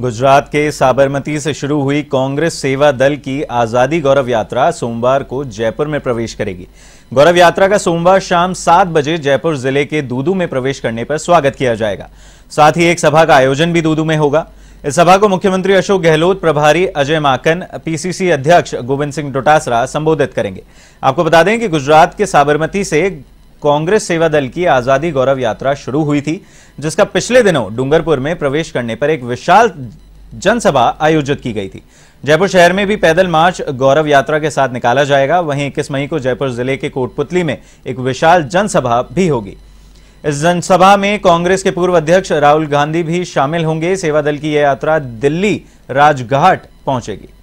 गुजरात के साबरमती से शुरू हुई कांग्रेस सेवा दल की आज़ादी गौरव यात्रा सोमवार को जयपुर में प्रवेश करेगी गौरव यात्रा का सोमवार शाम सात बजे जयपुर जिले के दूदू में प्रवेश करने पर स्वागत किया जाएगा साथ ही एक सभा का आयोजन भी दूदू में होगा इस सभा को मुख्यमंत्री अशोक गहलोत प्रभारी अजय माकन पीसीसी अध्यक्ष गोविंद सिंह डोटासरा संबोधित करेंगे आपको बता दें कि गुजरात के साबरमती से कांग्रेस सेवा दल की आजादी गौरव यात्रा शुरू हुई थी जिसका पिछले दिनों डूंगरपुर में प्रवेश करने पर एक विशाल जनसभा आयोजित की गई थी जयपुर शहर में भी पैदल मार्च गौरव यात्रा के साथ निकाला जाएगा वहीं इक्कीस मई को जयपुर जिले के कोटपुतली में एक विशाल जनसभा भी होगी इस जनसभा में कांग्रेस के पूर्व अध्यक्ष राहुल गांधी भी शामिल होंगे सेवा दल की यह यात्रा दिल्ली राजघाट पहुंचेगी